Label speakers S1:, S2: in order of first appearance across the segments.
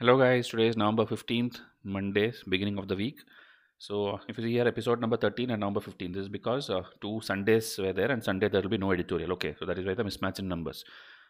S1: hello guys today is november 15th monday beginning of the week so if you see here episode number 13 and number 15 this is because uh, two sundays were there and sunday there will be no editorial okay so that is why the mismatch in numbers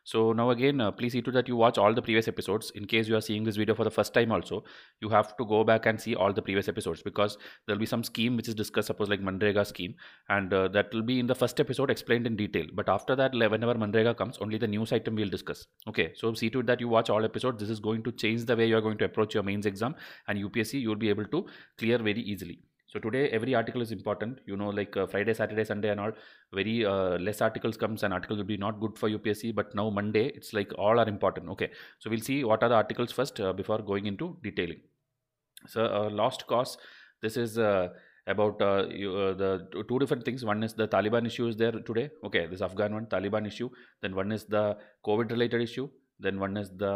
S1: so now again, uh, please see to that you watch all the previous episodes. In case you are seeing this video for the first time also, you have to go back and see all the previous episodes because there will be some scheme which is discussed, suppose like Mandrega scheme and uh, that will be in the first episode explained in detail. But after that, whenever Mandrega comes, only the news item we'll discuss. Okay, so see to it that you watch all episodes. This is going to change the way you are going to approach your mains exam and UPSC you will be able to clear very easily so today every article is important you know like uh, friday saturday sunday and all very uh, less articles comes and articles will be not good for upsc but now monday it's like all are important okay so we'll see what are the articles first uh, before going into detailing so uh, lost cause this is uh, about uh, you, the two different things one is the taliban issue is there today okay this afghan one taliban issue then one is the covid related issue then one is the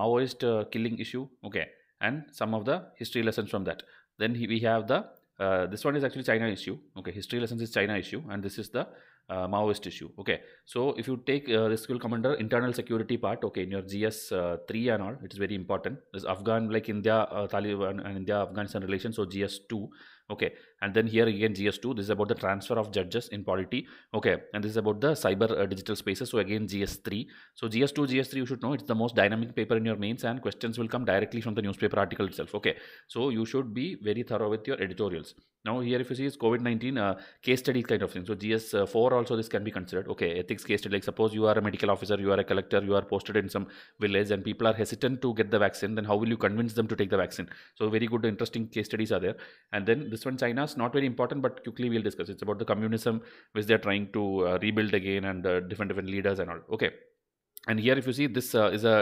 S1: maoist killing issue okay and some of the history lessons from that then he, we have the uh, this one is actually China issue. Okay, history lessons is China issue, and this is the uh, Maoist issue. Okay, so if you take uh, this will come under internal security part. Okay, in your GS uh, three and all, it is very important. There's Afghan like India, uh, Taliban and India Afghanistan relations. So GS two. Okay, and then here again GS two. This is about the transfer of judges in polity. Okay, and this is about the cyber uh, digital spaces. So again GS three. So GS two, GS three. You should know it's the most dynamic paper in your mains, and questions will come directly from the newspaper article itself. Okay, so you should be very thorough with your editorials. Now here, if you see, it's COVID nineteen uh, case study kind of thing. So GS four also this can be considered okay ethics case study like suppose you are a medical officer you are a collector you are posted in some village and people are hesitant to get the vaccine then how will you convince them to take the vaccine so very good interesting case studies are there and then this one china is not very important but quickly we'll discuss it's about the communism which they're trying to uh, rebuild again and uh, different different leaders and all okay and here if you see this uh, is a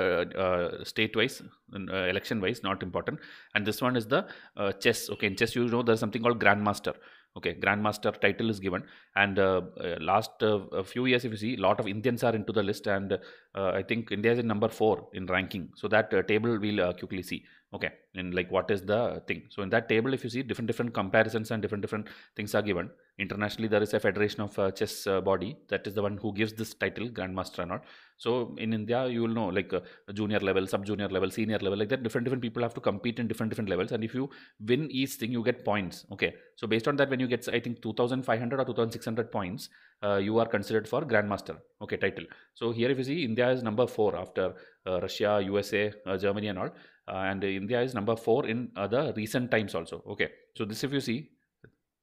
S1: uh, state wise uh, election wise not important and this one is the uh, chess okay in chess you know there's something called grandmaster okay grandmaster title is given and uh, uh last uh, few years if you see a lot of indians are into the list and uh, i think india is in number 4 in ranking so that uh, table we'll quickly see okay and like what is the thing so in that table if you see different different comparisons and different different things are given internationally there is a federation of chess body that is the one who gives this title grandmaster or not so in India, you will know like uh, junior level, sub junior level, senior level, like that. Different different people have to compete in different different levels, and if you win each thing, you get points. Okay, so based on that, when you get I think 2,500 or 2,600 points, uh, you are considered for grandmaster. Okay, title. So here, if you see, India is number four after uh, Russia, USA, uh, Germany, and all, uh, and India is number four in the recent times also. Okay, so this if you see,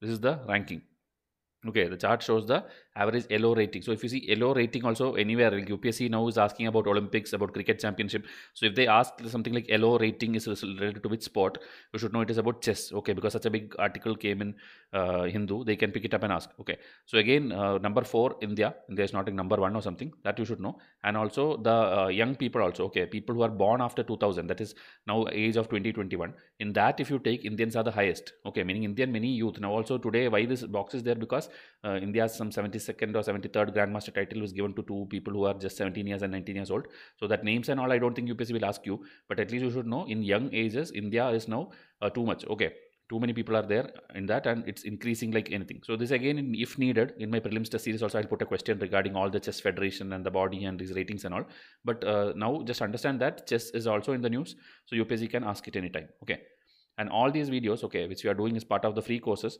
S1: this is the ranking. Okay, the chart shows the average LO rating. So if you see LO rating also anywhere, like UPSC now is asking about Olympics, about cricket championship. So if they ask something like LO rating is related to which sport, you should know it is about chess. Okay, because such a big article came in uh, Hindu, they can pick it up and ask. Okay, so again, uh, number four, India. India is not in number one or something that you should know. And also the uh, young people also. Okay, people who are born after 2000, that is now age of 2021. In that, if you take Indians are the highest. Okay, meaning Indian many youth. Now also today, why this box is there because uh, India's some 72nd or 73rd Grandmaster title was given to two people who are just 17 years and 19 years old. So that names and all, I don't think UPSC will ask you, but at least you should know in young ages, India is now uh, too much. Okay, too many people are there in that and it's increasing like anything so this again if needed in my prelims test series also i'll put a question regarding all the chess federation and the body and these ratings and all but uh, now just understand that chess is also in the news so upsc can ask it anytime okay and all these videos okay which we are doing is part of the free courses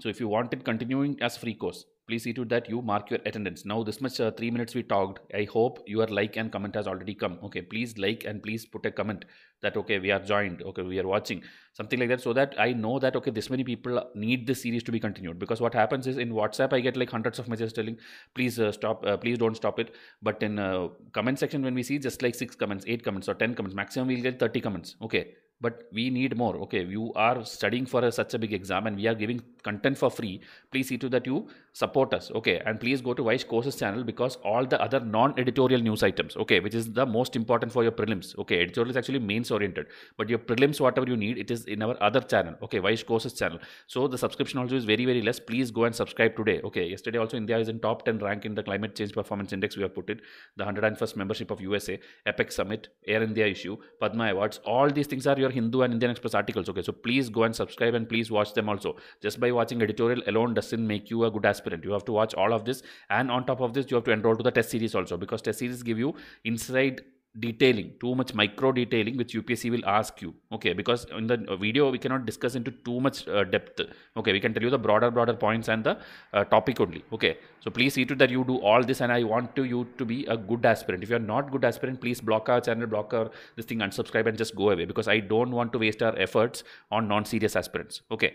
S1: so if you want it continuing as free course, please see to that you mark your attendance now this much uh, three minutes we talked i hope your like and comment has already come okay please like and please put a comment that okay we are joined okay we are watching something like that so that i know that okay this many people need this series to be continued because what happens is in whatsapp i get like hundreds of messages telling please uh, stop uh, please don't stop it but in uh, comment section when we see just like six comments eight comments or 10 comments maximum we'll get 30 comments okay but we need more okay you are studying for a, uh, such a big exam and we are giving content for free please see to that you support us okay and please go to vice courses channel because all the other non-editorial news items okay which is the most important for your prelims okay editorial is actually mains oriented but your prelims whatever you need it is in our other channel okay vice courses channel so the subscription also is very very less please go and subscribe today okay yesterday also india is in top 10 rank in the climate change performance index we have put it the 101st membership of usa Apex summit air india issue padma awards all these things are your hindu and indian express articles okay so please go and subscribe and please watch them also just by watching editorial alone doesn't make you a good aspect you have to watch all of this and on top of this you have to enroll to the test series also because test series give you inside detailing too much micro detailing which upsc will ask you okay because in the video we cannot discuss into too much uh, depth okay we can tell you the broader broader points and the uh, topic only okay so please see to that you do all this and i want to you to be a good aspirant if you are not good aspirant please block our channel block our this thing unsubscribe and just go away because i don't want to waste our efforts on non serious aspirants okay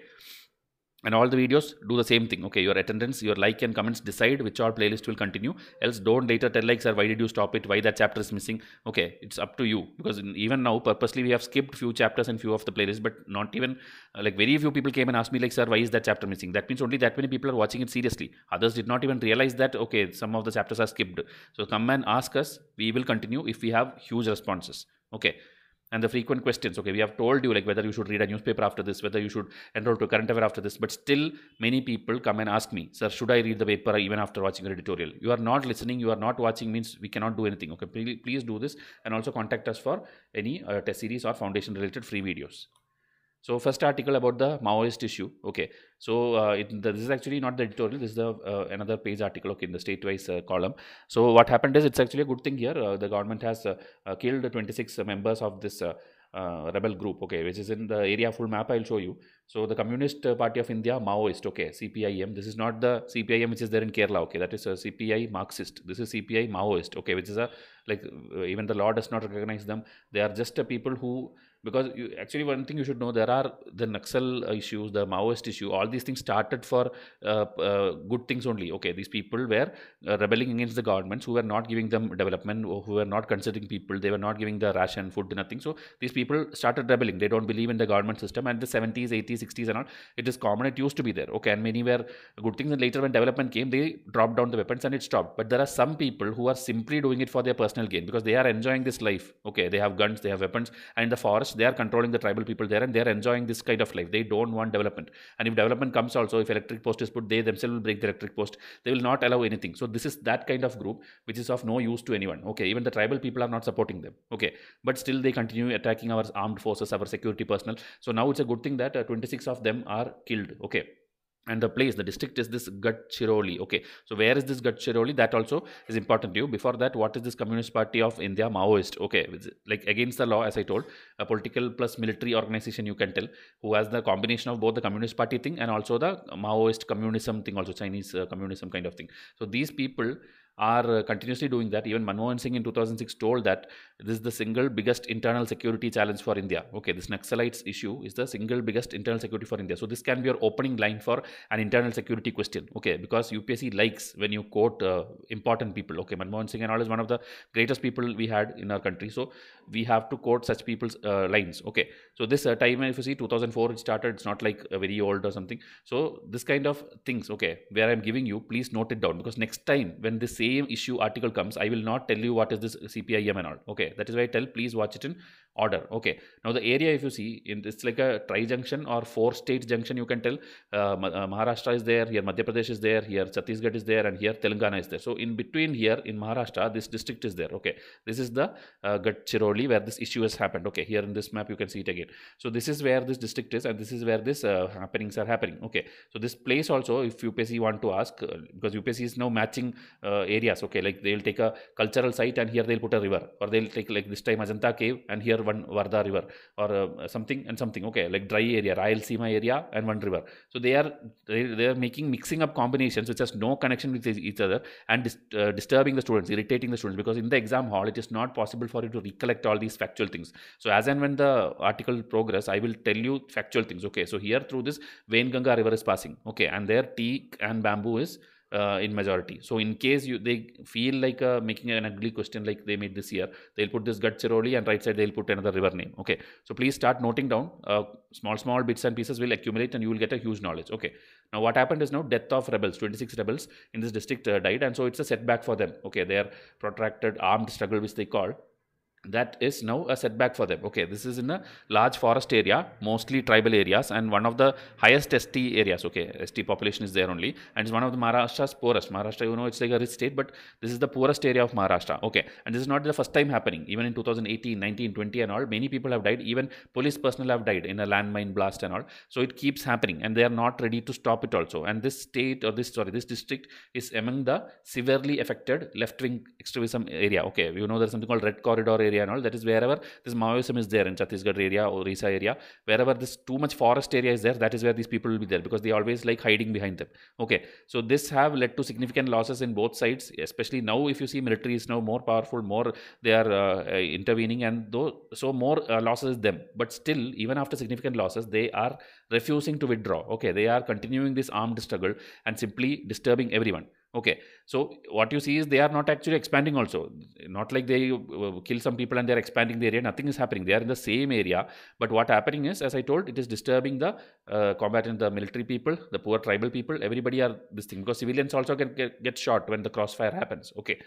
S1: and all the videos do the same thing okay your attendance your like and comments decide which our playlist will continue else don't later tell like sir why did you stop it why that chapter is missing okay it's up to you because in, even now purposely we have skipped few chapters and few of the playlist but not even uh, like very few people came and asked me like sir why is that chapter missing that means only that many people are watching it seriously others did not even realize that okay some of the chapters are skipped so come and ask us we will continue if we have huge responses okay and the frequent questions okay we have told you like whether you should read a newspaper after this whether you should enroll to current affair after this but still many people come and ask me sir should i read the paper even after watching your editorial you are not listening you are not watching means we cannot do anything okay please, please do this and also contact us for any uh, test series or foundation related free videos so first article about the Maoist issue. Okay, so uh, it, this is actually not the editorial. This is the uh, another page article. Okay, in the state-wise uh, column. So what happened is it's actually a good thing here. Uh, the government has uh, uh, killed 26 members of this. rebel group okay which is in the area full map i'll show you so the communist party of india maoist okay cpim this is not the cpim which is there in kerala okay that is a cpi marxist this is cpi maoist okay which is a like even the law does not recognize them they are just people who because you, actually one thing you should know there are the Naxal issues, the Maoist issue, all these things started for uh, uh, good things only. Okay, these people were uh, rebelling against the governments who were not giving them development, who were not considering people, they were not giving the ration, food, nothing. So these people started rebelling. They don't believe in the government system. And the 70s, 80s, 60s, and all, it is common. It used to be there. Okay, and many were good things. And later when development came, they dropped down the weapons and it stopped. But there are some people who are simply doing it for their personal gain because they are enjoying this life. Okay, they have guns, they have weapons, and in the forest they are controlling the tribal people there and they are enjoying this kind of life. They don't want development. And if development comes also, if electric post is put, they themselves will break the electric post. They will not allow anything. So this is that kind of group which is of no use to anyone. Okay, even the tribal people are not supporting them. Okay, but still they continue attacking our armed forces, our security personnel. So now it's a good thing that uh, 26 of them are killed. Okay and the place the district is this gadchiroli okay so where is this gadchiroli that also is important to you before that what is this communist party of india maoist okay like against the law as i told a political plus military organization you can tell who has the combination of both the communist party thing and also the maoist communism thing also chinese uh, communism kind of thing so these people are uh, continuously doing that. Even Manmohan Singh in 2006 told that this is the single biggest internal security challenge for India. Okay, this Naxalites issue is the single biggest internal security for India. So this can be your opening line for an internal security question. Okay, because UPSC likes when you quote uh, important people. Okay, Manmohan Singh and all is one of the greatest people we had in our country. So we have to quote such people's uh, lines. Okay, so this uh, time if you see 2004 it started. It's not like very old or something. So this kind of things. Okay, where I'm giving you, please note it down because next time when this same issue article comes, I will not tell you what is this CPIM and all. Okay, that is why I tell please watch it in order okay now the area if you see in it's like a tri junction or four state junction you can tell uh, uh, maharashtra is there here madhya pradesh is there here chhattisgarh is there and here telangana is there so in between here in maharashtra this district is there okay this is the uh, gadchiroli where this issue has happened okay here in this map you can see it again so this is where this district is and this is where this uh, happenings are happening okay so this place also if upsc want to ask uh, because upsc is now matching uh, areas okay like they'll take a cultural site and here they'll put a river or they'll take like this time ajanta cave and here one Varda river or uh, something and something. Okay, like dry area, Rayalaseema area and one river. So they are they, they are making mixing up combinations which has no connection with each other and dis- uh, disturbing the students, irritating the students because in the exam hall it is not possible for you to recollect all these factual things. So as and when the article progress, I will tell you factual things. Okay, so here through this Vainganga river is passing. Okay, and there teak and bamboo is uh, in majority. So in case you they feel like uh, making an ugly question like they made this year, they'll put this Gadchiroli and right side they'll put another river name. Okay. So please start noting down. Uh, small small bits and pieces will accumulate and you will get a huge knowledge. Okay. Now what happened is now death of rebels. 26 rebels in this district uh, died and so it's a setback for them. Okay. Their protracted armed struggle which they call that is now a setback for them. Okay, this is in a large forest area, mostly tribal areas, and one of the highest ST areas. Okay, ST population is there only, and it's one of the Maharashtra's poorest. Maharashtra, you know, it's like a rich state, but this is the poorest area of Maharashtra. Okay, and this is not the first time happening. Even in 2018, 19, 20, and all, many people have died. Even police personnel have died in a landmine blast and all. So it keeps happening, and they are not ready to stop it also. And this state or this sorry, this district is among the severely affected left-wing extremism area. Okay, you know, there's something called Red Corridor area area and all, that is wherever this Maoism is there in Chhattisgarh area, or Risa area, wherever this too much forest area is there, that is where these people will be there because they always like hiding behind them. Okay, so this have led to significant losses in both sides, especially now if you see military is now more powerful, more they are uh, uh intervening and though so more uh, losses them. But still, even after significant losses, they are refusing to withdraw. Okay, they are continuing this armed struggle and simply disturbing everyone. Okay, so what you see is they are not actually expanding also. Not like they uh, kill some people and they're expanding the area. Nothing is happening. They are in the same area. But what happening is, as I told, it is disturbing the uh, combatant, the military people, the poor tribal people. Everybody are this thing because civilians also can get, get shot when the crossfire happens. Okay.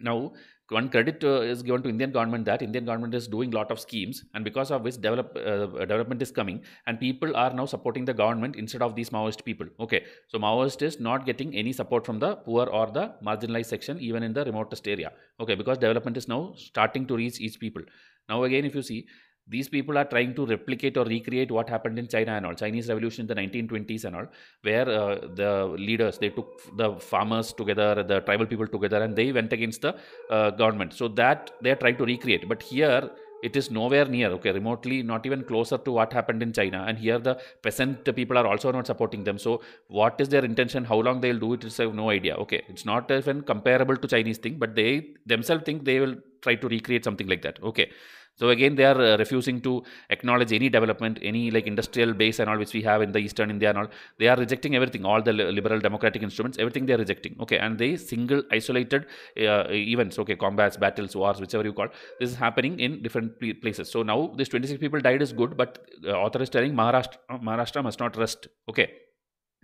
S1: Now, one credit to, uh, is given to Indian government that Indian government is doing lot of schemes and because of which develop, uh, development is coming and people are now supporting the government instead of these Maoist people. Okay, so Maoist is not getting any support from the poor or the marginalized section even in the remotest area. Okay, because development is now starting to reach each people. Now again, if you see, these people are trying to replicate or recreate what happened in China and all Chinese Revolution in the 1920s and all, where uh, the leaders they took the farmers together, the tribal people together, and they went against the uh, government. So that they are trying to recreate. But here it is nowhere near okay remotely not even closer to what happened in china and here the peasant people are also not supporting them so what is their intention how long they'll do it is have no idea okay it's not even comparable to chinese thing but they themselves think they will try to recreate something like that okay so again, they are uh, refusing to acknowledge any development, any like industrial base and all which we have in the Eastern India and all. They are rejecting everything, all the liberal democratic instruments, everything they are rejecting. Okay, and they single isolated uh, events, okay, combats, battles, wars, whichever you call. This is happening in different places. So now this 26 people died is good, but the uh, author is telling Maharashtra, Maharashtra must not rest. Okay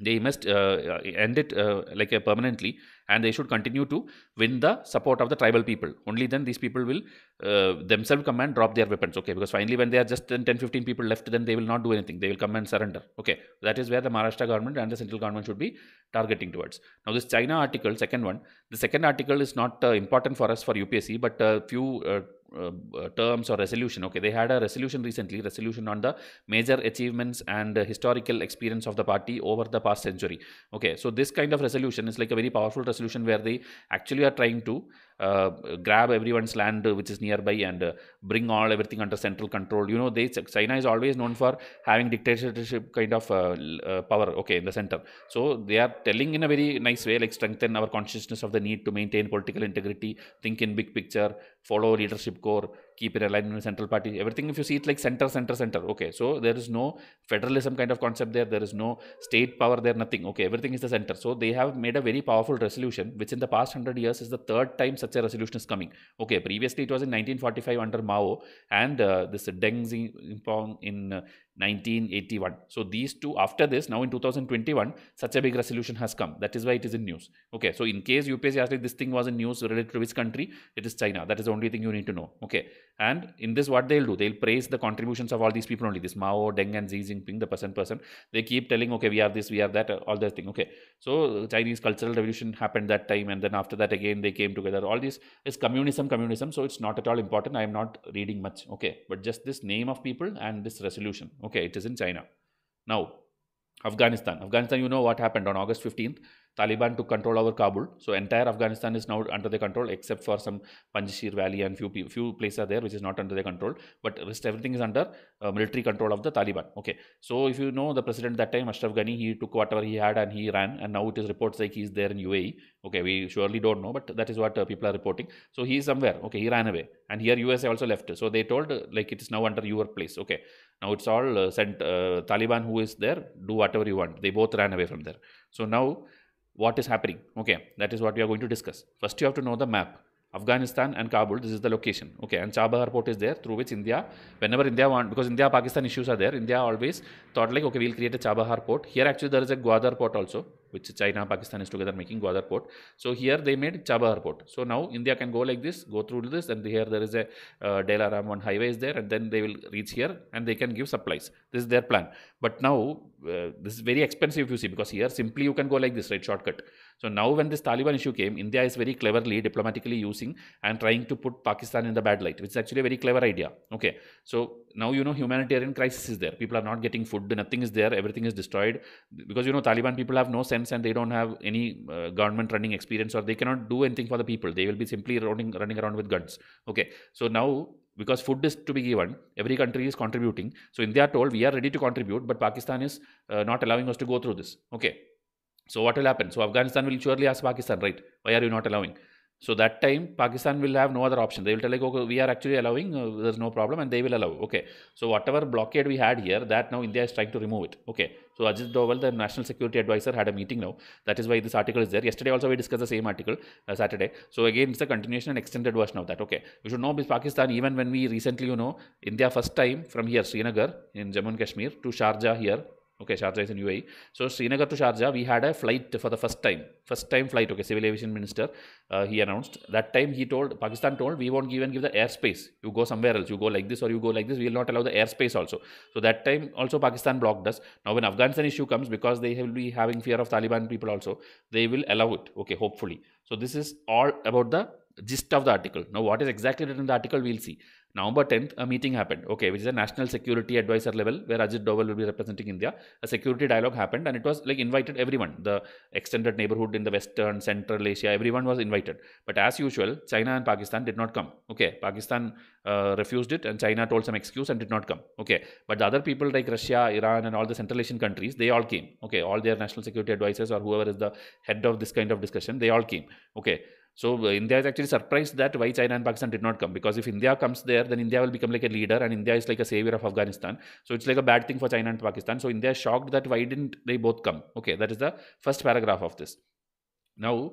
S1: they must uh, uh, end it uh, like uh, permanently and they should continue to win the support of the tribal people only then these people will uh, themselves come and drop their weapons okay because finally when they are just 10 15 people left then they will not do anything they will come and surrender okay that is where the maharashtra government and the central government should be targeting towards now this china article second one the second article is not uh, important for us for upsc but a few uh, uh, terms or resolution. Okay, they had a resolution recently, resolution on the major achievements and uh, historical experience of the party over the past century. Okay, so this kind of resolution is like a very powerful resolution where they actually are trying to uh, grab everyone's land uh, which is nearby and uh, bring all everything under central control. You know, they China is always known for having dictatorship kind of uh, power. Okay, in the center. So they are telling in a very nice way, like strengthen our consciousness of the need to maintain political integrity, think in big picture, follow leadership core keep it aligned with central party everything if you see it like center center center okay so there is no federalism kind of concept there there is no state power there nothing okay everything is the center so they have made a very powerful resolution which in the past 100 years is the third time such a resolution is coming okay previously it was in 1945 under mao and uh, this deng xiaoping in uh, 1981 so these two after this now in 2021 such a big resolution has come that is why it is in news okay so in case upsc asked if this thing was in news related to which country it is china that is the only thing you need to know okay and in this what they'll do they'll praise the contributions of all these people only this mao deng and xi jinping the person person they keep telling okay we are this we are that all that thing okay so chinese cultural revolution happened that time and then after that again they came together all this is communism communism so it's not at all important i am not reading much okay but just this name of people and this resolution Okay, it is in China. Now, Afghanistan. Afghanistan, you know what happened on August 15th. Taliban took control over Kabul. So entire Afghanistan is now under the control except for some Panjshir Valley and few few places are there which is not under their control. But rest everything is under uh, military control of the Taliban. Okay. So if you know the president that time Ashraf Ghani, he took whatever he had and he ran. And now it is reports like he is there in UAE. Okay, we surely don't know, but that is what uh, people are reporting. So he is somewhere. Okay, he ran away, and here USA also left. So they told uh, like it is now under your place. Okay, now it's all uh, sent uh, Taliban who is there. Do whatever you want. They both ran away from there. So now what is happening okay that is what we are going to discuss first you have to know the map Afghanistan and Kabul, this is the location. Okay, and Chabahar port is there through which India, whenever India want, because India Pakistan issues are there, India always thought like, okay, we'll create a Chabahar port. Here actually there is a Gwadar port also, which China Pakistan is together making Gwadar port. So here they made Chabahar port. So now India can go like this, go through this, and here there is a uh, Delaram one highway is there, and then they will reach here and they can give supplies. This is their plan. But now uh, this is very expensive if you see because here simply you can go like this, right? Shortcut. So now, when this Taliban issue came, India is very cleverly diplomatically using and trying to put Pakistan in the bad light, which is actually a very clever idea. Okay, so now you know humanitarian crisis is there. People are not getting food, nothing is there, everything is destroyed because you know Taliban people have no sense and they don't have any uh, government running experience or they cannot do anything for the people. They will be simply running running around with guns. Okay, so now because food is to be given every country is contributing so india told we are ready to contribute but pakistan is uh, not allowing us to go through this okay so what will happen? So Afghanistan will surely ask Pakistan, right? Why are you not allowing? So that time, Pakistan will have no other option. They will tell like, okay, we are actually allowing, uh, there's no problem, and they will allow. Okay. So whatever blockade we had here, that now India is trying to remove it. Okay. So Ajit Doval, the National Security Advisor, had a meeting now. That is why this article is there. Yesterday also we discussed the same article, uh, Saturday. So again, it's a continuation and extended version of that. Okay. You should know this. Pakistan, even when we recently, you know, India first time from here, Srinagar in Jammu and Kashmir to Sharjah here, okay sharjah is in uae so srinagar to sharjah we had a flight for the first time first time flight okay civil aviation minister uh, he announced that time he told pakistan told we won't even give the airspace you go somewhere else you go like this or you go like this we will not allow the airspace also so that time also pakistan blocked us now when afghanistan issue comes because they will be having fear of taliban people also they will allow it okay hopefully so this is all about the gist of the article now what is exactly written in the article we'll see November 10th, a meeting happened, okay, which is a national security advisor level where Ajit Doval will be representing India. A security dialogue happened and it was like invited everyone, the extended neighborhood in the Western, Central Asia, everyone was invited. But as usual, China and Pakistan did not come, okay. Pakistan uh, refused it and China told some excuse and did not come, okay. But the other people like Russia, Iran, and all the Central Asian countries, they all came, okay. All their national security advisors or whoever is the head of this kind of discussion, they all came, okay. So uh, India is actually surprised that why China and Pakistan did not come because if India comes there, then India will become like a leader and India is like a savior of Afghanistan. So it's like a bad thing for China and Pakistan. So India is shocked that why didn't they both come? Okay, that is the first paragraph of this. Now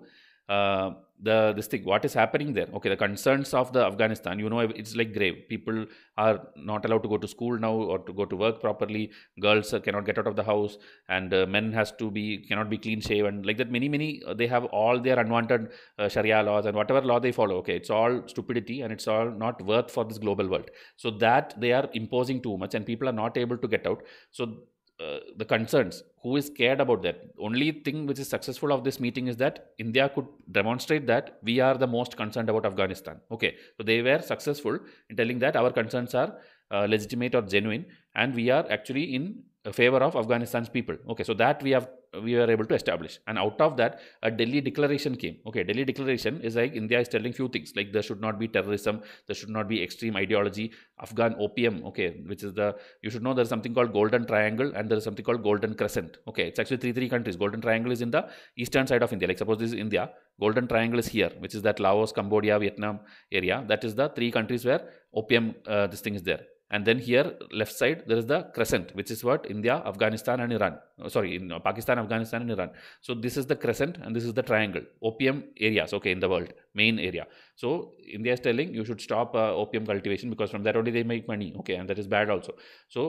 S1: uh, the this thing what is happening there okay the concerns of the afghanistan you know it's like grave people are not allowed to go to school now or to go to work properly girls cannot get out of the house and uh, men has to be cannot be clean shaven like that many many uh, they have all their unwanted uh, sharia laws and whatever law they follow okay it's all stupidity and it's all not worth for this global world so that they are imposing too much and people are not able to get out so uh, the concerns who is cared about that only thing which is successful of this meeting is that india could demonstrate that we are the most concerned about afghanistan okay so they were successful in telling that our concerns are uh, legitimate or genuine and we are actually in uh, favor of afghanistan's people okay so that we have we were able to establish. And out of that, a Delhi declaration came. Okay, Delhi declaration is like India is telling few things like there should not be terrorism, there should not be extreme ideology, Afghan OPM. Okay, which is the you should know there is something called Golden Triangle and there is something called Golden Crescent. Okay, it's actually three three countries. Golden Triangle is in the eastern side of India. Like suppose this is India, Golden Triangle is here, which is that Laos, Cambodia, Vietnam area. That is the three countries where OPM uh, this thing is there and then here left side there is the crescent which is what india afghanistan and iran uh, sorry in uh, pakistan afghanistan and iran so this is the crescent and this is the triangle opium areas okay in the world main area so india is telling you should stop uh, opium cultivation because from that only they make money okay and that is bad also so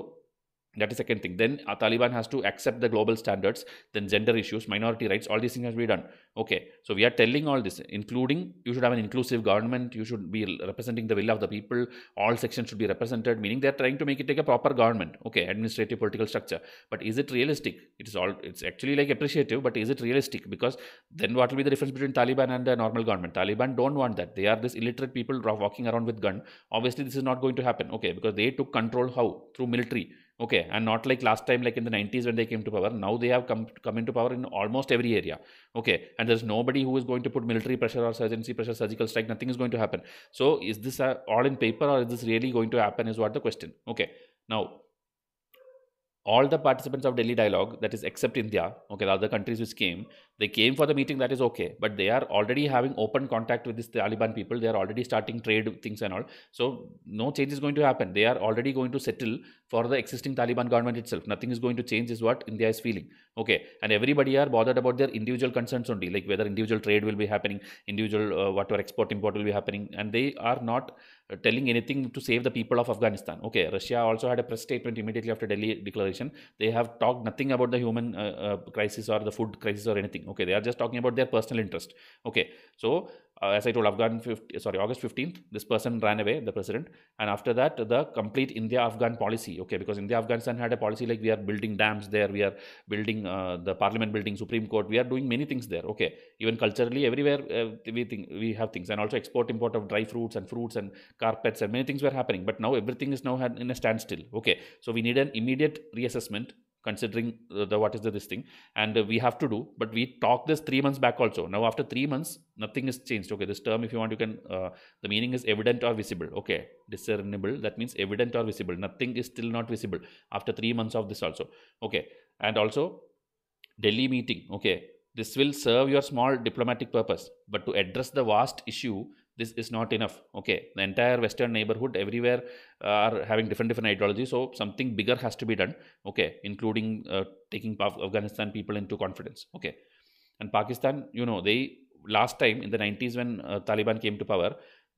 S1: that is second thing. Then uh, Taliban has to accept the global standards, then gender issues, minority rights, all these things have to be done. Okay, so we are telling all this, including you should have an inclusive government, you should be representing the will of the people, all sections should be represented, meaning they are trying to make it like a proper government, okay, administrative, political structure. But is it realistic? It is all, it's actually like appreciative, but is it realistic? Because then what will be the difference between Taliban and a normal government? Taliban don't want that. They are this illiterate people walking around with gun. Obviously, this is not going to happen, okay, because they took control how? Through military okay and not like last time like in the 90s when they came to power now they have come come into power in almost every area okay and there's nobody who is going to put military pressure or surgency pressure surgical strike nothing is going to happen so is this all in paper or is this really going to happen is what the question okay now all the participants of Delhi Dialogue, that is except India, okay, the other countries which came, they came for the meeting, that is okay. But they are already having open contact with this Taliban people. They are already starting trade things and all. So no change is going to happen. They are already going to settle for the existing Taliban government itself. Nothing is going to change is what India is feeling. Okay. And everybody are bothered about their individual concerns only, like whether individual trade will be happening, individual uh, whatever export import will be happening. And they are not uh, telling anything to save the people of Afghanistan. Okay, Russia also had a press statement immediately after Delhi declaration. They have talked nothing about the human uh, uh, crisis or the food crisis or anything. Okay, they are just talking about their personal interest. Okay, so uh, as I told, Afghan 50, sorry August 15th, this person ran away, the president, and after that the complete India-Afghan policy. Okay, because India-Afghanistan had a policy like we are building dams there, we are building uh, the Parliament building, Supreme Court, we are doing many things there. Okay, even culturally everywhere uh, we think we have things, and also export import of dry fruits and fruits and carpets and many things were happening. But now everything is now in a standstill. Okay, so we need an immediate reassessment considering the, what is the, this thing and we have to do but we talked this three months back also now after three months nothing is changed okay this term if you want you can uh, the meaning is evident or visible okay discernible that means evident or visible nothing is still not visible after three months of this also okay and also delhi meeting okay this will serve your small diplomatic purpose, but to address the vast issue this is not enough okay the entire western neighborhood everywhere uh, are having different different ideologies so something bigger has to be done okay including uh, taking afghanistan people into confidence okay and pakistan you know they last time in the 90s when uh, taliban came to power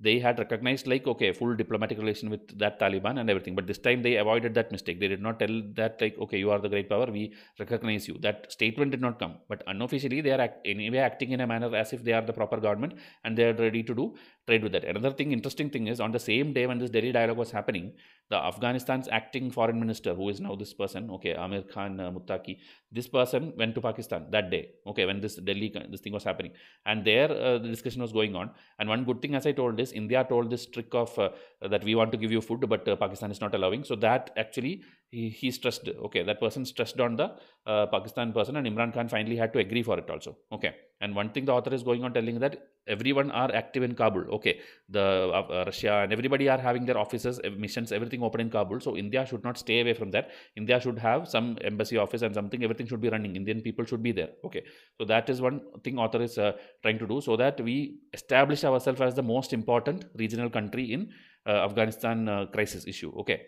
S1: they had recognized like okay full diplomatic relation with that taliban and everything but this time they avoided that mistake they did not tell that like okay you are the great power we recognize you that statement did not come but unofficially they are act- anyway acting in a manner as if they are the proper government and they are ready to do trade with that another thing interesting thing is on the same day when this delhi dialogue was happening the afghanistan's acting foreign minister who is now this person okay amir khan uh, muttaki this person went to pakistan that day okay when this delhi this thing was happening and there uh, the discussion was going on and one good thing as i told is India told this trick of uh, that we want to give you food, but uh, Pakistan is not allowing. So that actually he, he stressed okay that person stressed on the uh, pakistan person and imran khan finally had to agree for it also okay and one thing the author is going on telling that everyone are active in kabul okay the uh, uh, russia and everybody are having their offices missions everything open in kabul so india should not stay away from that india should have some embassy office and something everything should be running indian people should be there okay so that is one thing author is uh, trying to do so that we establish ourselves as the most important regional country in uh, afghanistan uh, crisis issue okay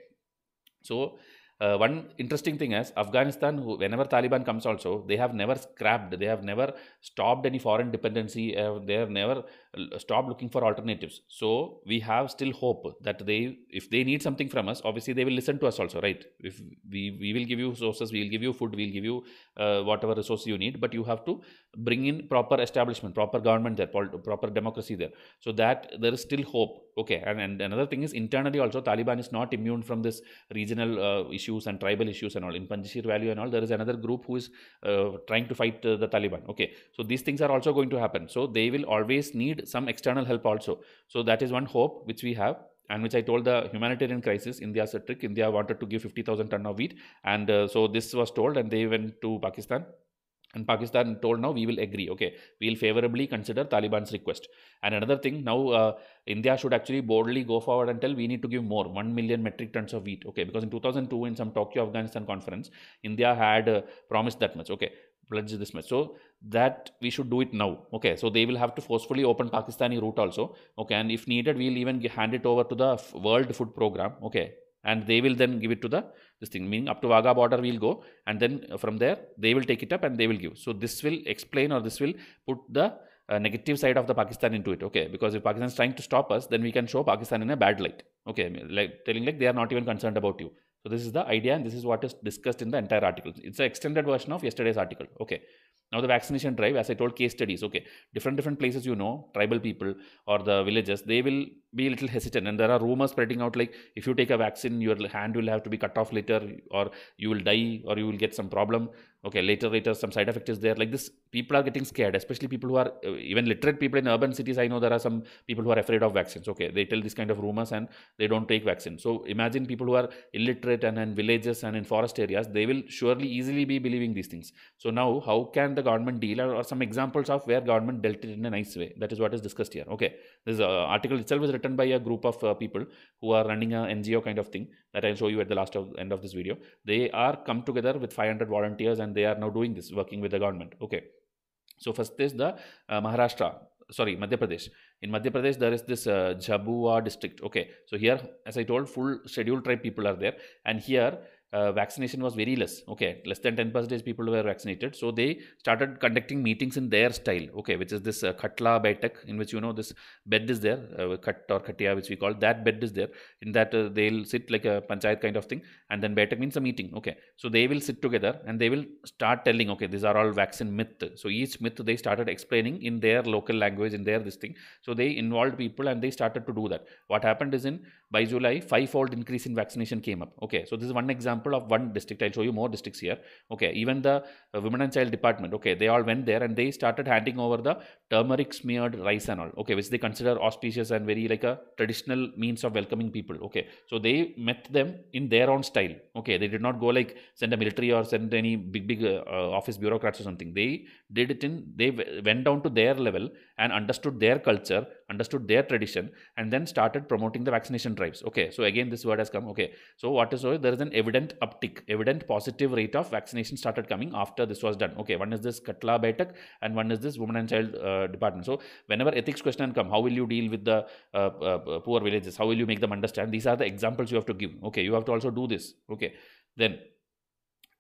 S1: so uh, one interesting thing is Afghanistan, who, whenever Taliban comes also, they have never scrapped, they have never stopped any foreign dependency, uh, they have never stopped looking for alternatives. So we have still hope that they, if they need something from us, obviously they will listen to us also, right? If we, we will give you sources, we will give you food, we will give you uh, whatever resources you need, but you have to bring in proper establishment, proper government there, proper democracy there. So that there is still hope okay, and, and another thing is internally also Taliban is not immune from this regional uh, issues and tribal issues and all. In Panjshir Valley and all, there is another group who is uh, trying to fight uh, the Taliban. Okay, so these things are also going to happen. So they will always need some external help also. So that is one hope which we have and which I told the humanitarian crisis, India's a trick. India wanted to give 50,000 ton of wheat. And uh, so this was told and they went to Pakistan and Pakistan told now we will agree, okay, we will favorably consider Taliban's request. And another thing, now uh, India should actually boldly go forward and tell we need to give more, 1 million metric tons of wheat, okay, because in 2002 in some Tokyo Afghanistan conference, India had uh, promised that much, okay, pledged this much. So that we should do it now, okay. So they will have to forcefully open Pakistani route also, okay, and if needed, we will even hand it over to the World Food Program, okay, and they will then give it to the this thing, meaning up to Vaga border we'll go and then uh, from there they will take it up and they will give. So this will explain or this will put the uh, negative side of the Pakistan into it, okay? Because if Pakistan is trying to stop us, then we can show Pakistan in a bad light, okay? Like telling like they are not even concerned about you. So this is the idea and this is what is discussed in the entire article. It's an extended version of yesterday's article, okay? Now the vaccination drive, as I told, case studies. Okay, different different places you know, tribal people or the villagers, they will be a little hesitant, and there are rumors spreading out like if you take a vaccine, your hand will have to be cut off later, or you will die, or you will get some problem okay later later some side effect is there like this people are getting scared especially people who are uh, even literate people in urban cities i know there are some people who are afraid of vaccines okay they tell this kind of rumors and they don't take vaccines so imagine people who are illiterate and in villages and in forest areas they will surely easily be believing these things so now how can the government deal or, some examples of where government dealt it in a nice way that is what is discussed here okay this uh, article itself is written by a group of uh, people who are running a ngo kind of thing that I'll show you at the last of, end of this video. They are come together with 500 volunteers and they are now doing this, working with the government. Okay. So first is the uh, Maharashtra, sorry, Madhya Pradesh. In Madhya Pradesh, there is this uh, Jabua district. Okay. So here, as I told, full scheduled tribe people are there. And here, uh, vaccination was very less. Okay, less than 10 percent people were vaccinated. So they started conducting meetings in their style. Okay, which is this uh, khatla baitak, in which you know this bed is there, uh, khat or khatia, which we call that bed is there. In that uh, they'll sit like a panchayat kind of thing, and then baitak means a meeting. Okay, so they will sit together and they will start telling. Okay, these are all vaccine myth. So each myth they started explaining in their local language, in their this thing. So they involved people and they started to do that. What happened is in by July, five-fold increase in vaccination came up. Okay, so this is one example of one district. I'll show you more districts here. Okay, even the uh, women and child department. Okay, they all went there and they started handing over the turmeric smeared rice and all. Okay, which they consider auspicious and very like a traditional means of welcoming people. Okay, so they met them in their own style. Okay, they did not go like send a military or send any big big uh, uh office bureaucrats or something. They did it in they went down to their level and understood their culture, understood their tradition, and then started promoting the vaccination drives. Okay, so again this word has come. Okay, so what is so there is an evident evident uptick, evident positive rate of vaccination started coming after this was done. Okay, one is this Katla Baitak and one is this Women and Child uh, Department. So, whenever ethics question come, how will you deal with the uh, uh, poor villages? How will you make them understand? These are the examples you have to give. Okay, you have to also do this. Okay, then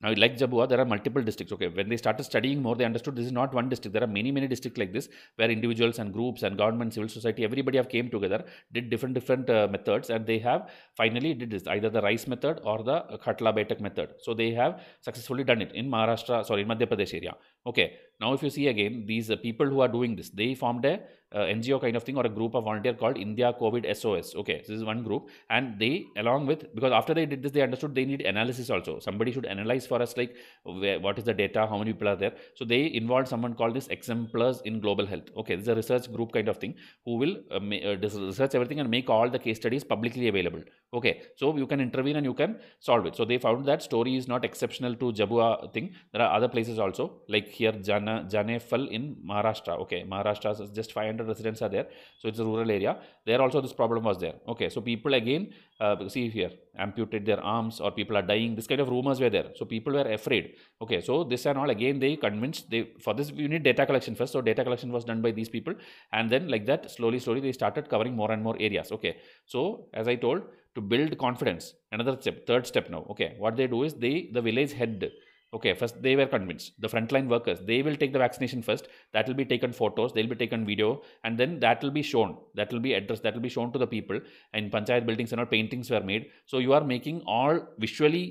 S1: now, like Jabua, there are multiple districts. Okay, when they started studying more, they understood this is not one district. There are many, many districts like this where individuals and groups and government, civil society, everybody have came together, did different, different uh, methods, and they have finally did this either the rice method or the uh, Khatla Baitak method. So they have successfully done it in Maharashtra, sorry, in Madhya Pradesh area. Okay, now, if you see again, these uh, people who are doing this, they formed a uh, NGO kind of thing or a group of volunteer called India COVID SOS. Okay, so this is one group, and they, along with, because after they did this, they understood they need analysis also. Somebody should analyze for us, like where, what is the data, how many people are there. So they involved someone called this exemplars in global health. Okay, this is a research group kind of thing who will uh, ma- uh, research everything and make all the case studies publicly available. Okay, so you can intervene and you can solve it. So they found that story is not exceptional to Jabua thing. There are other places also, like here Jana Janefal in Maharashtra. Okay, Maharashtra, just 500 residents are there. So it's a rural area. There also this problem was there. Okay, so people again, uh, see here, amputate their arms or people are dying. This kind of rumors were there. So people were afraid. Okay, so this and all again they convinced, they for this you need data collection first. So data collection was done by these people. And then like that, slowly, slowly they started covering more and more areas. Okay, so as I told, to build confidence, another step, third step now. Okay, what they do is they, the village head, okay first they were convinced the frontline workers they will take the vaccination first that will be taken photos they'll be taken video and then that will be shown that will be addressed that will be shown to the people and panchayat buildings and all paintings were made so you are making all visually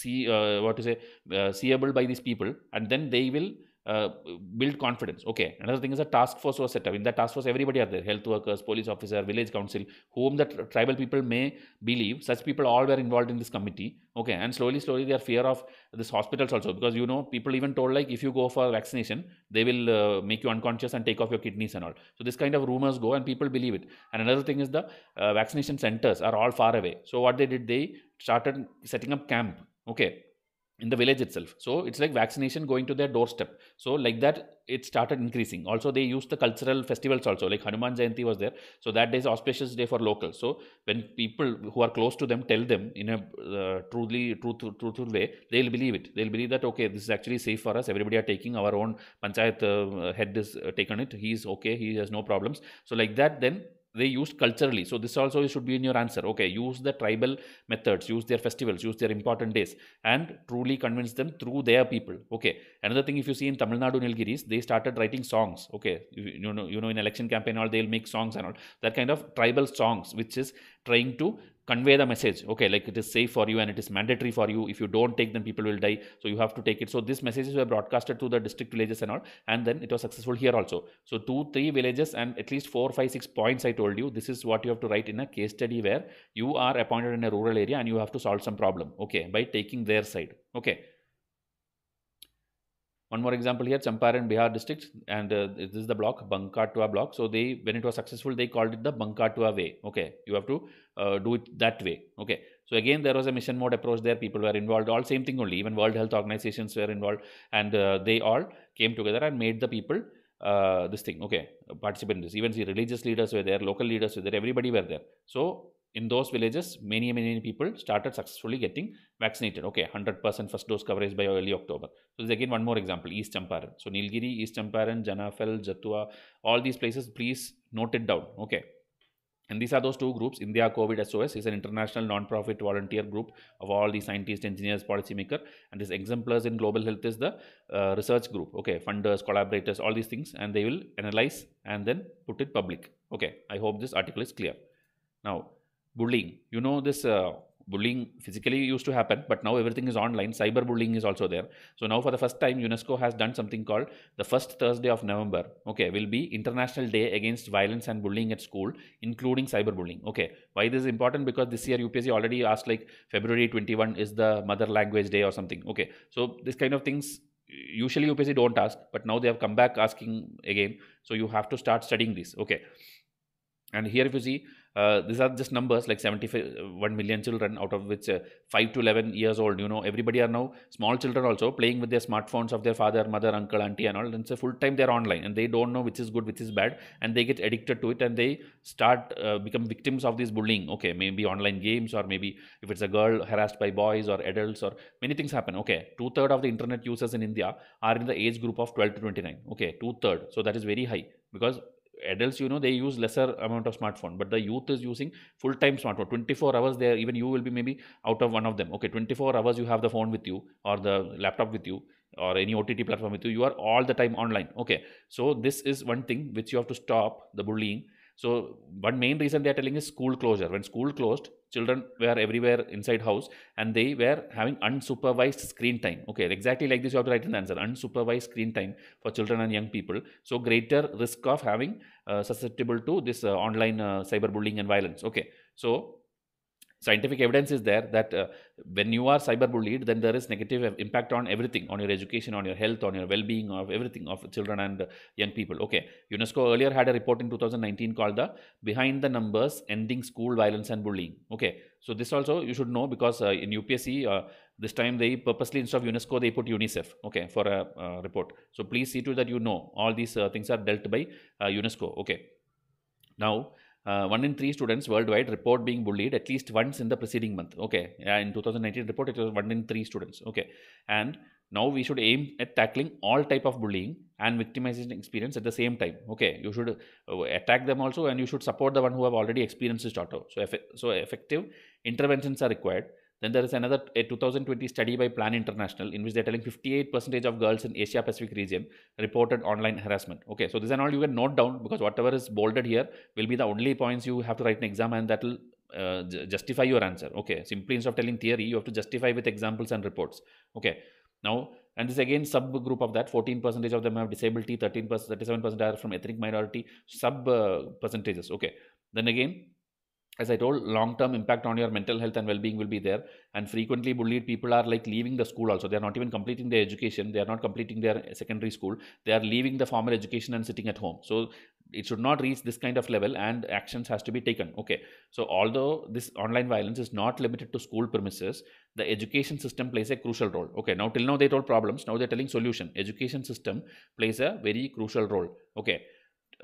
S1: see uh, what to say uh, seeable by these people and then they will uh, build confidence. Okay. Another thing is a task force was set up. In that task force, everybody are there: health workers, police officer, village council, whom the tr- tribal people may believe. Such people all were involved in this committee. Okay, and slowly, slowly, their fear of this hospitals also, because you know, people even told like if you go for vaccination, they will uh, make you unconscious and take off your kidneys and all. So this kind of rumors go, and people believe it. And another thing is the uh, vaccination centers are all far away. So what they did, they started setting up camp. Okay, in the village itself. So it's like vaccination going to their doorstep. So like that, it started increasing. Also, they used the cultural festivals also, like Hanuman Jayanti was there. So that day is auspicious day for locals. So when people who are close to them tell them in a uh, truly truth, truthful way, they'll believe it. They'll believe that okay, this is actually safe for us. Everybody are taking our own panchayat uh, head is uh, taken it. He's okay. He has no problems. So like that, then they used culturally. So this also should be in your answer. Okay, use the tribal methods, use their festivals, use their important days and truly convince them through their people. Okay, another thing if you see in Tamil Nadu Nilgiris, they started writing songs. Okay, you, know, you know in election campaign all they'll make songs and all that kind of tribal songs which is trying to convey the message okay like it is safe for you and it is mandatory for you if you don't take then people will die so you have to take it so these messages were broadcasted to the district villages and all and then it was successful here also so two three villages and at least four five six points i told you this is what you have to write in a case study where you are appointed in a rural area and you have to solve some problem okay by taking their side okay one more example here, Champaran, Bihar district, and uh, this is the block, Bankatwa block. So they, when it was successful, they called it the Bankatwa way. Okay, you have to uh, do it that way. Okay, so again, there was a mission mode approach there. People were involved. All same thing only. Even World Health Organizations were involved, and uh, they all came together and made the people uh, this thing. Okay, participate in this. Even the religious leaders were there, local leaders were there. Everybody were there. So in those villages, many, many people started successfully getting vaccinated. Okay, 100% first dose coverage by early October. So, this again one more example East Champaran. So, Nilgiri, East Champaran, Janafel, Jatua, all these places, please note it down. Okay. And these are those two groups. India COVID SOS is an international non-profit volunteer group of all the scientists, engineers, policymakers. And this exemplars in global health is the uh, research group. Okay, funders, collaborators, all these things. And they will analyze and then put it public. Okay, I hope this article is clear. Now, bullying. You know, this uh, bullying physically used to happen, but now everything is online. Cyberbullying is also there. So now, for the first time, UNESCO has done something called the first Thursday of November. Okay, will be International Day Against Violence and Bullying at School, including cyberbullying. Okay, why this is important? Because this year UPSC already asked like February 21 is the Mother Language Day or something. Okay, so this kind of things usually UPSC don't ask, but now they have come back asking again. So you have to start studying this. Okay. And here if you see, uh, these are just numbers like 71 million children out of which uh, 5 to 11 years old you know everybody are now small children also playing with their smartphones of their father mother uncle auntie and all and so full time they're online and they don't know which is good which is bad and they get addicted to it and they start uh, become victims of this bullying okay maybe online games or maybe if it's a girl harassed by boys or adults or many things happen okay two-third of the internet users in india are in the age group of 12 to 29 okay two-third so that is very high because adults you know they use lesser amount of smartphone but the youth is using full time smartphone 24 hours there even you will be maybe out of one of them okay 24 hours you have the phone with you or the laptop with you or any ott platform with you you are all the time online okay so this is one thing which you have to stop the bullying so one main reason they are telling is school closure. When school closed, children were everywhere inside house and they were having unsupervised screen time. Okay, exactly like this you have to write an answer. Unsupervised screen time for children and young people. So greater risk of having uh, susceptible to this uh, online uh, cyberbullying and violence. Okay, so scientific evidence is there that uh, when you are cyberbullied, then there is negative impact on everything, on your education, on your health, on your well-being, of everything of children and uh, young people. Okay, UNESCO earlier had a report in 2019 called the "Behind the Numbers: Ending School Violence and Bullying." Okay, so this also you should know because uh, in UPSC. Uh, this time they purposely instead of UNESCO they put UNICEF okay for a uh, report. So please see to that you know all these uh, things are dealt by UNESCO okay. Now uh, one in three students worldwide report being bullied at least once in the preceding month. Okay, yeah, in 2019 report it was one in three students. Okay, and now we should aim at tackling all type of bullying and victimization experience at the same time. Okay, you should uh, attack them also, and you should support the one who have already experienced this So, eff so effective interventions are required then there is another 2020 study by Plan International in which they're telling 58% of girls in Asia Pacific region reported online harassment. Okay, so these are all you can note down because whatever is bolded here will be the only points you have to write an exam and that will uh, justify your answer. Okay, simply instead of telling theory, you have to justify with examples and reports. Okay, now and this again subgroup of that 14 percentage of them have disability 13 percent 37 percent are from ethnic minority sub uh, percentages okay then again as I told, long term impact on your mental health and well being will be there. And frequently, bullied people are like leaving the school also. They are not even completing their education. They are not completing their secondary school. They are leaving the formal education and sitting at home. So it should not reach this kind of level and actions has to be taken okay so although this online violence is not limited to school premises the education system plays a crucial role okay now till now they told problems now they're telling solution education system plays a very crucial role okay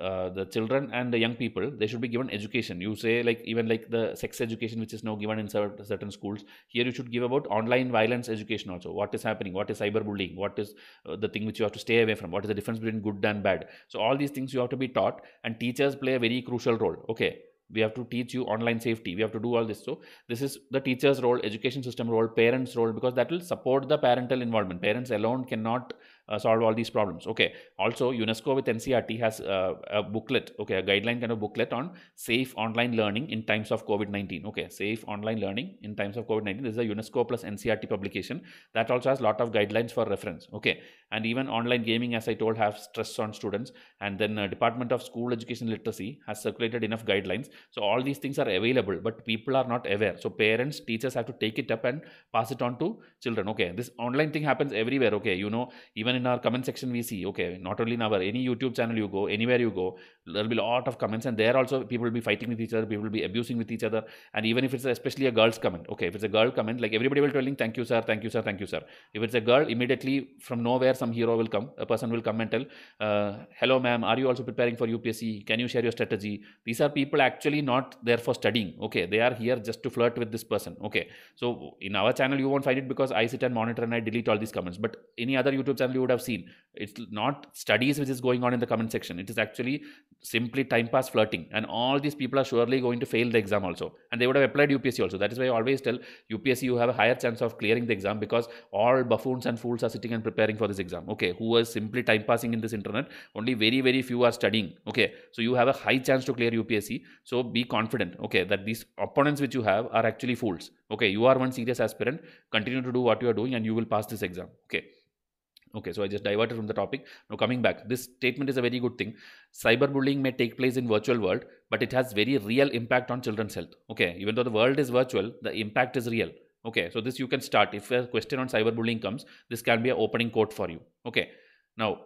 S1: uh, the children and the young people they should be given education you say like even like the sex education which is now given in certain schools here you should give about online violence education also what is happening what is cyberbullying what is uh, the thing which you have to stay away from what is the difference between good and bad so all these things you have to be taught and teachers play a very crucial role okay we have to teach you online safety we have to do all this so this is the teacher's role education system role parents role because that will support the parental involvement parents alone cannot uh, solve all these problems. Okay. Also, UNESCO with NCRT has uh, a booklet, okay, a guideline kind of booklet on safe online learning in times of COVID-19. Okay, safe online learning in times of COVID-19. This is a UNESCO plus NCRT publication that also has a lot of guidelines for reference. Okay, and even online gaming, as I told, have stress on students. And then uh, Department of School Education Literacy has circulated enough guidelines. So all these things are available, but people are not aware. So parents, teachers have to take it up and pass it on to children. Okay, this online thing happens everywhere. Okay, you know, even even in our comment section we see okay not only in our any youtube channel you go anywhere you go there'll be a lot of comments and there also people will be fighting with each other people will be abusing with each other and even if it's especially a girl's comment okay if it's a girl comment like everybody will telling thank you sir thank you sir thank you sir if it's a girl immediately from nowhere some hero will come a person will come and tell uh, hello ma'am are you also preparing for upsc can you share your strategy these are people actually not there for studying okay they are here just to flirt with this person okay so in our channel you won't find it because i sit and monitor and i delete all these comments but any other youtube channel you would have seen it's not studies which is going on in the comment section it is actually simply time pass flirting and all these people are surely going to fail the exam also and they would have applied upsc also that is why i always tell upsc you have a higher chance of clearing the exam because all buffoons and fools are sitting and preparing for this exam okay who is simply time passing in this internet only very very few are studying okay so you have a high chance to clear upsc so be confident okay that these opponents which you have are actually fools okay you are one serious aspirant continue to do what you are doing and you will pass this exam okay Okay, so I just diverted from the topic. Now coming back, this statement is a very good thing. Cyberbullying may take place in virtual world, but it has very real impact on children's health. Okay, even though the world is virtual, the impact is real. Okay, so this you can start. If a question on cyberbullying comes, this can be an opening quote for you. Okay, now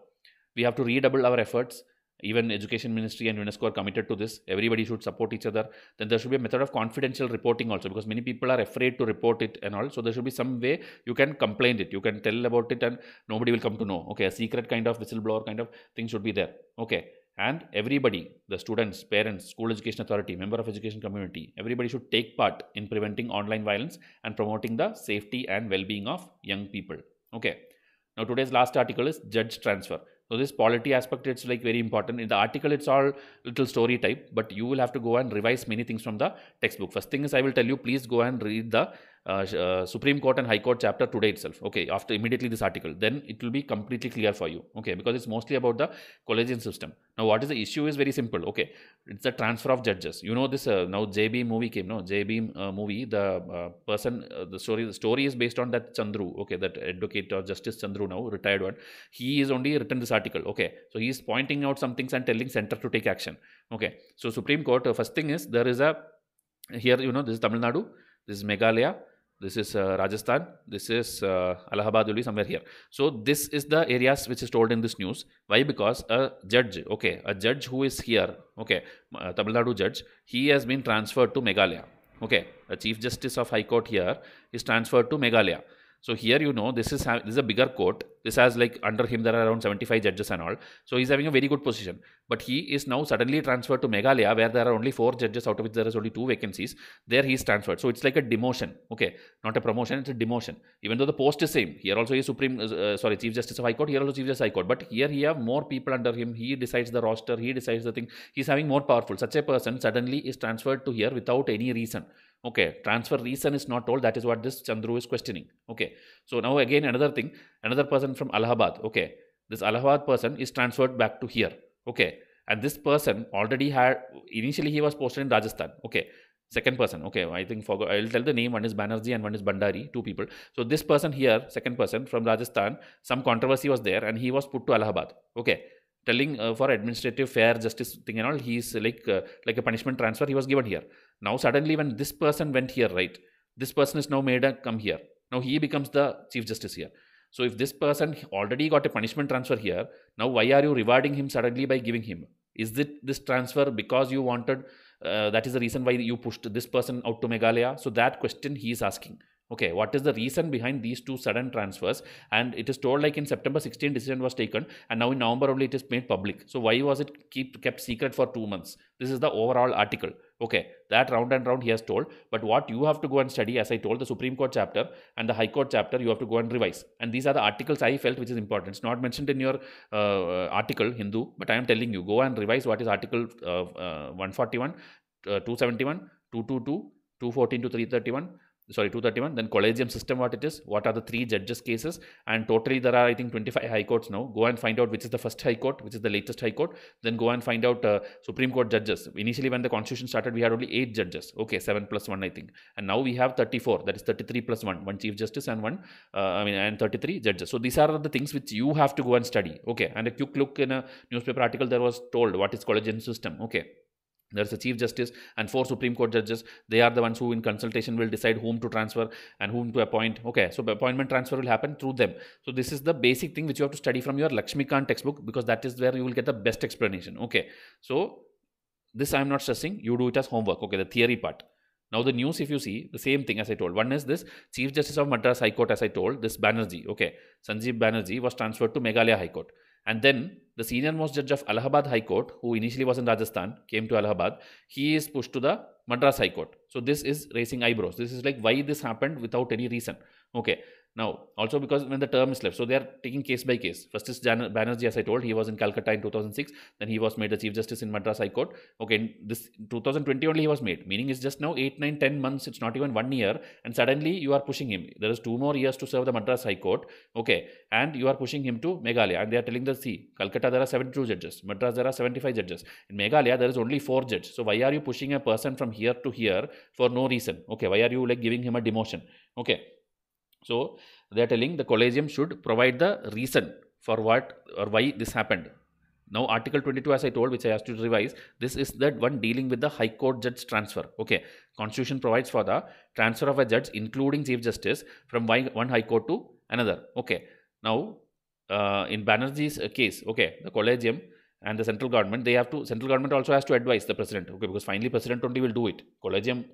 S1: we have to redouble our efforts even education ministry and unesco are committed to this everybody should support each other then there should be a method of confidential reporting also because many people are afraid to report it and all so there should be some way you can complain it you can tell about it and nobody will come to know okay a secret kind of whistleblower kind of thing should be there okay and everybody the students parents school education authority member of education community everybody should take part in preventing online violence and promoting the safety and well-being of young people okay now today's last article is judge transfer so this polity aspect, it's like very important. In the article, it's all little story type, but you will have to go and revise many things from the textbook. First thing is I will tell you, please go and read the uh, uh, Supreme Court and High Court chapter today itself. Okay, after immediately this article, then it will be completely clear for you. Okay, because it's mostly about the collegian system. Now, what is the issue is very simple. Okay, it's the transfer of judges. You know this uh, now JB movie came. No, JB uh, movie. The uh, person, uh, the story, the story is based on that Chandru. Okay, that advocate or Justice Chandru now retired one. He is only written this article. Okay, so he is pointing out some things and telling center to take action. Okay, so Supreme Court. first thing is there is a here you know this is Tamil Nadu. This is Meghalaya. This is uh, Rajasthan. This is uh, Allahabad will be somewhere here. So this is the areas which is told in this news. Why? Because a judge, okay, a judge who is here, okay, uh, Tamil Nadu judge, he has been transferred to Meghalaya. Okay, a chief justice of High Court here is transferred to Meghalaya. So here you know this is this is a bigger court. This has like under him there are around 75 judges and all. So he's having a very good position. But he is now suddenly transferred to Meghalaya where there are only four judges out of which there is only two vacancies. There he is transferred. So it's like a demotion. Okay, not a promotion. It's a demotion. Even though the post is same. Here also he is Supreme uh, uh sorry Chief Justice of High Court. Here also Chief Justice High Court. But here he have more people under him. He decides the roster. He decides the thing. He's having more powerful. Such a person suddenly is transferred to here without any reason. Okay, transfer reason is not told. That is what this Chandru is questioning. Okay, so now again another thing, another person from Allahabad. Okay, this Allahabad person is transferred back to here. Okay, and this person already had initially he was posted in Rajasthan. Okay, second person okay i think i'll tell the name one is banerjee and one is bandari two people so this person here second person from rajasthan some controversy was there and he was put to allahabad okay telling uh, for administrative fair justice thing and all he's like uh, like a punishment transfer he was given here now suddenly when this person went here right this person is now made a come here now he becomes the chief justice here so if this person already got a punishment transfer here now why are you rewarding him suddenly by giving him is it this transfer because you wanted uh, that is the reason why you pushed this person out to meghalaya so that question he is asking Okay, what is the reason behind these two sudden transfers? And it is told like in September 16 decision was taken and now in November only it is made public. So why was it keep, kept secret for two months? This is the overall article. Okay, that round and round he has told. But what you have to go and study, as I told, the Supreme Court chapter and the High Court chapter, you have to go and revise. And these are the articles I felt which is important. It's not mentioned in your uh, article, Hindu, but I am telling you, go and revise what is Article uh, uh, 141, uh, 271, 222, 214 to 331, sorry 231 then collegium system what it is what are the three judges cases and totally there are i think 25 high courts now go and find out which is the first high court which is the latest high court then go and find out uh, supreme court judges initially when the constitution started we had only eight judges okay 7 plus 1 i think and now we have 34 that is 33 plus 1 one chief justice and one uh, i mean and 33 judges so these are the things which you have to go and study okay and a quick look in a newspaper article there was told what is collegium system okay there's a chief justice and four supreme court judges they are the ones who in consultation will decide whom to transfer and whom to appoint okay so appointment transfer will happen through them so this is the basic thing which you have to study from your lakshmikant textbook because that is where you will get the best explanation okay so this i am not stressing you do it as homework okay the theory part now the news, if you see, the same thing as I told. One is this Chief Justice of Madras High Court, as I told, this Banerjee. Okay, Sanjeev Banerjee was transferred to Meghalaya High Court. And then the senior most judge of Allahabad High Court, who initially was in Rajasthan, came to Allahabad. He is pushed to the Madras High Court. So this is raising eyebrows. This is like why this happened without any reason. Okay. Now, also because when the term is left, so they are taking case by case. First is Jan- Banerjee, as I told, he was in Calcutta in 2006. Then he was made the Chief Justice in Madras High Court. Okay, in this 2020 only he was made, meaning it's just now 8, 9, 10 months. It's not even one year. And suddenly you are pushing him. There is two more years to serve the Madras High Court. Okay, and you are pushing him to Meghalaya. And they are telling the see, Calcutta there are 72 judges. Madras there are 75 judges. In Meghalaya there is only 4 judges. So why are you pushing a person from here to here for no reason? Okay, why are you like giving him a demotion? Okay. So they are telling the collegium should provide the reason for what or why this happened. Now, Article 22, as I told, which I asked you to revise, this is that one dealing with the High Court judge transfer. Okay, Constitution provides for the transfer of a judge, including Chief Justice, from one High Court to another. Okay, now uh, in Banerjee's case, okay, the Collegium and the central government they have to central government also has to advise the president okay because finally president only will do it collegium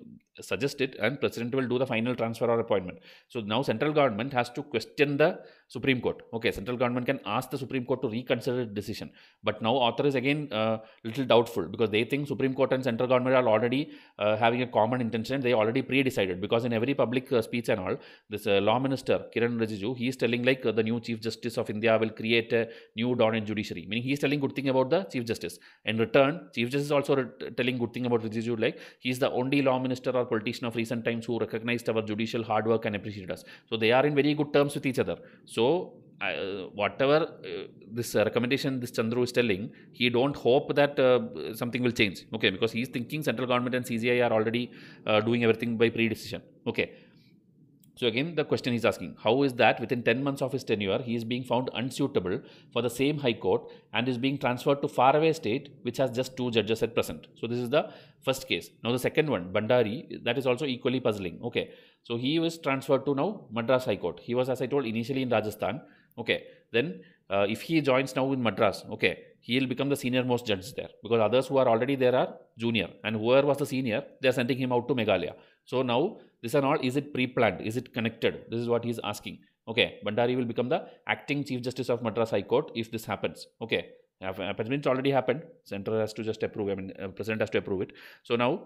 S1: suggested it and president will do the final transfer or appointment so now central government has to question the Supreme Court. Okay, central government can ask the Supreme Court to reconsider its decision. But now author is again uh, little doubtful because they think Supreme Court and central government are already uh, having a common intention. They already pre-decided because in every public uh, speech and all, this uh, law minister Kiran Rijiju, he is telling like uh, the new Chief Justice of India will create a new dawn in judiciary. Meaning he is telling good thing about the Chief Justice. In return, Chief Justice is also telling good thing about Rijiju like he is the only law minister or politician of recent times who recognized our judicial hard work and appreciated us. So they are in very good terms with each other. So uh, whatever uh, this uh, recommendation this Chandru is telling, he don't hope that uh, something will change. Okay, because he's thinking central government and CGI are already uh, doing everything by pre-decision. Okay. So again, the question he's asking, how is that within 10 months of his tenure, he is being found unsuitable for the same High Court and is being transferred to faraway state, which has just two judges at present. So this is the first case. Now the second one, Bandari, that is also equally puzzling. Okay. So he was transferred to now Madras High Court. He was, as I told, initially in Rajasthan. Okay, then uh, if he joins now in Madras, okay, he will become the senior most judge there because others who are already there are junior, and whoever was the senior, they are sending him out to Meghalaya. So now these are all is it pre-planned? Is it connected? This is what he is asking. Okay, Bandari will become the acting chief justice of Madras High Court if this happens. Okay, it's already happened. Center has to just approve. I mean, uh, president has to approve it. So now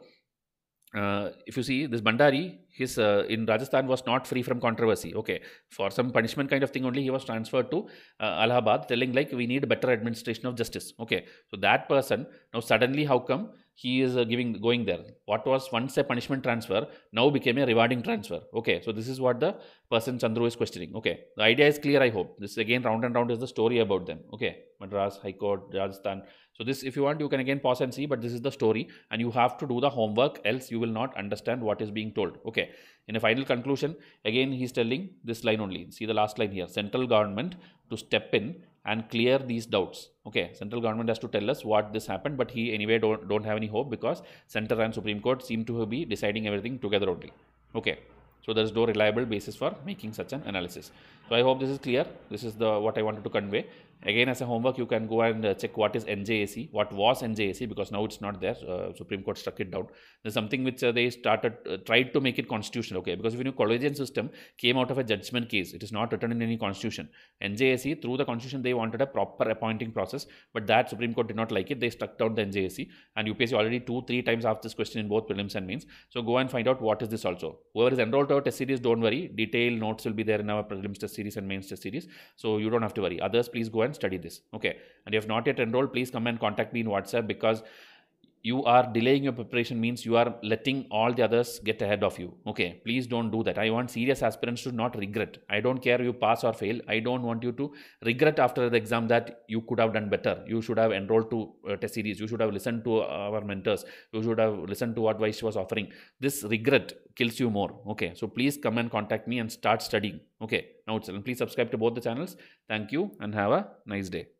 S1: uh, if you see this Bandari, his uh, in Rajasthan was not free from controversy. Okay, for some punishment kind of thing only, he was transferred to uh, Allahabad, telling like we need better administration of justice. Okay, so that person now suddenly how come he is uh, giving going there? What was once a punishment transfer now became a rewarding transfer. Okay, so this is what the person Chandru is questioning. Okay, the idea is clear. I hope this again round and round is the story about them. Okay, Madras High Court, Rajasthan, so this, if you want, you can again pause and see, but this is the story and you have to do the homework else you will not understand what is being told. Okay. In a final conclusion, again, he's telling this line only. See the last line here, central government to step in and clear these doubts. Okay. Central government has to tell us what this happened, but he anyway don't, don't have any hope because center and Supreme Court seem to be deciding everything together only. Okay. So there is no reliable basis for making such an analysis. So I hope this is clear. This is the what I wanted to convey. Again, as a homework, you can go and uh, check what is NJAC, what was NJAC, because now it's not there. Uh, Supreme Court struck it down. There's something which uh, they started uh, tried to make it constitutional. Okay, because if you know collegian system came out of a judgment case, it is not written in any constitution. NJAC through the constitution they wanted a proper appointing process, but that Supreme Court did not like it. They struck down the NJAC, and UPSC already two three times asked this question in both prelims and mains. So go and find out what is this also. Whoever is enrolled to our test series, don't worry. Detailed notes will be there in our prelims test series and mains test series. So you don't have to worry. Others, please go and study this. Okay. And if not yet enrolled, please come and contact me in WhatsApp because you are delaying your preparation means you are letting all the others get ahead of you okay please don't do that i want serious aspirants to not regret i don't care you pass or fail i don't want you to regret after the exam that you could have done better you should have enrolled to uh, test series you should have listened to our mentors you should have listened to what vice was offering this regret kills you more okay so please come and contact me and start studying okay now it's please subscribe to both the channels thank you and have a nice day